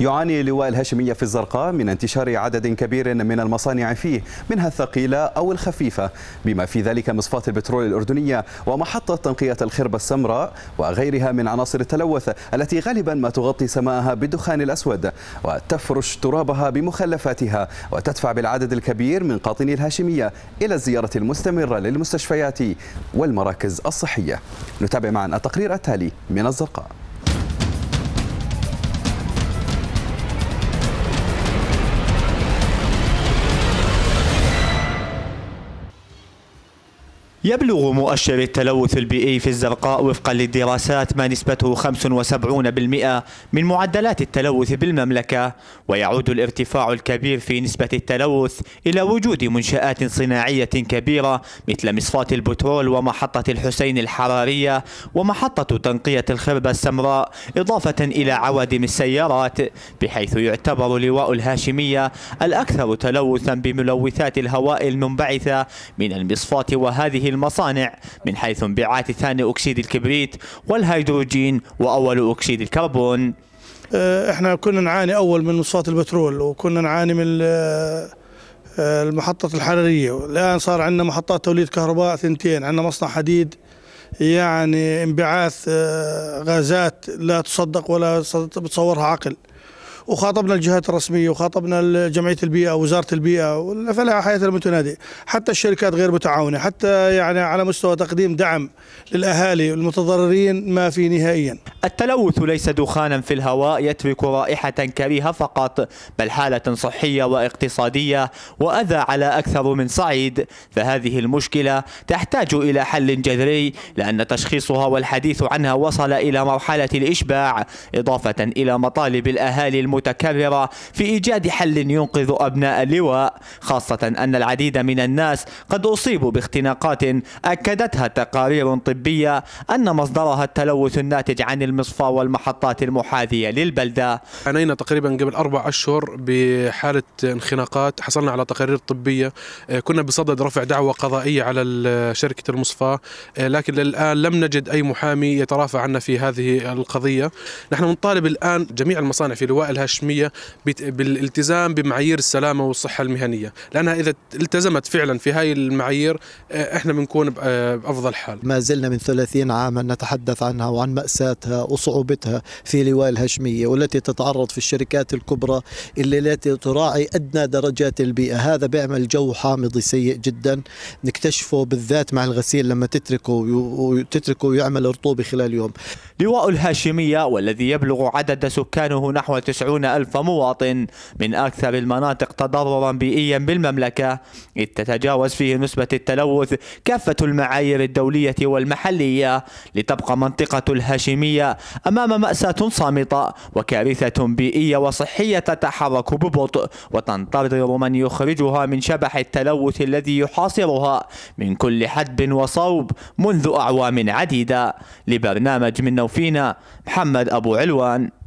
يعاني لواء الهاشمية في الزرقاء من انتشار عدد كبير من المصانع فيه منها الثقيلة أو الخفيفة بما في ذلك مصفاة البترول الأردنية ومحطة تنقية الخربة السمراء وغيرها من عناصر التلوث التي غالبا ما تغطي سماءها بالدخان الأسود وتفرش ترابها بمخلفاتها وتدفع بالعدد الكبير من قاطني الهاشمية إلى الزيارة المستمرة للمستشفيات والمراكز الصحية نتابع معا التقرير التالي من الزرقاء يبلغ مؤشر التلوث البيئي في الزرقاء وفقا للدراسات ما نسبته 75% من معدلات التلوث بالمملكة ويعود الارتفاع الكبير في نسبة التلوث إلى وجود منشآت صناعية كبيرة مثل مصفاة البترول ومحطة الحسين الحرارية ومحطة تنقية الخربة السمراء إضافة إلى عوادم السيارات بحيث يعتبر لواء الهاشمية الأكثر تلوثا بملوثات الهواء المنبعثة من المصفاة وهذه المصانع من حيث انبعاث ثاني أكسيد الكبريت والهيدروجين وأول أكسيد الكربون آه، احنا كنا نعاني أول من مصفات البترول وكنا نعاني من آه، المحطة الحرارية الآن صار عندنا محطات توليد كهرباء ثنتين عندنا مصنع حديد يعني انبعاث آه، غازات لا تصدق ولا بتصورها عقل وخاطبنا الجهات الرسميه وخاطبنا جمعيه البيئه وزاره البيئه فلا حياه المتنادي حتى الشركات غير متعاونه حتى يعني على مستوى تقديم دعم للاهالي المتضررين ما في نهائيا التلوث ليس دخانا في الهواء يترك رائحه كريهه فقط بل حاله صحيه واقتصاديه واذى على اكثر من صعيد فهذه المشكله تحتاج الى حل جذري لان تشخيصها والحديث عنها وصل الى مرحله الاشباع اضافه الى مطالب الاهالي المتكررة في إيجاد حل ينقذ أبناء اللواء خاصة أن العديد من الناس قد أصيبوا باختناقات أكدتها تقارير طبية أن مصدرها التلوث الناتج عن المصفى والمحطات المحاذية للبلدة عانينا تقريبا قبل أربع أشهر بحالة انخناقات حصلنا على تقارير طبية آه، كنا بصدد رفع دعوة قضائية على شركة المصفى آه، لكن للآن لم نجد أي محامي يترافع عنا في هذه القضية نحن نطالب الآن جميع المصانع في لواء الهاشميه بالالتزام بمعايير السلامه والصحه المهنيه لانها اذا التزمت فعلا في هاي المعايير آه، احنا بنكون آه، بافضل حال ما زلنا من 30 عاما نتحدث عنها وعن ماساتها وصعوبتها في لواء الهاشميه والتي تتعرض في الشركات الكبرى اللي التي تراعي ادنى درجات البيئه هذا بيعمل جو حامضي سيء جدا نكتشفه بالذات مع الغسيل لما تتركه وتتركه ويعمل رطوبه خلال يوم لواء الهاشميه والذي يبلغ عدد سكانه نحو 90 وسبعون ألف مواطن من أكثر المناطق تضررا بيئيا بالمملكة إذ تتجاوز فيه نسبة التلوث كافة المعايير الدولية والمحلية لتبقى منطقة الهاشمية أمام مأساة صامتة وكارثة بيئية وصحية تتحرك ببطء وتنتظر من يخرجها من شبح التلوث الذي يحاصرها من كل حدب وصوب منذ أعوام عديدة لبرنامج من نوفينا محمد أبو علوان